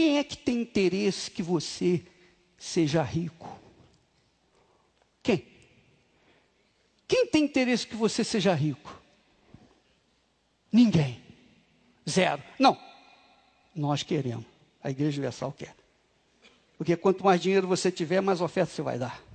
Quem é que tem interesse que você seja rico? Quem? Quem tem interesse que você seja rico? Ninguém. Zero. Não. Nós queremos. A Igreja Universal quer. Porque quanto mais dinheiro você tiver, mais oferta você vai dar.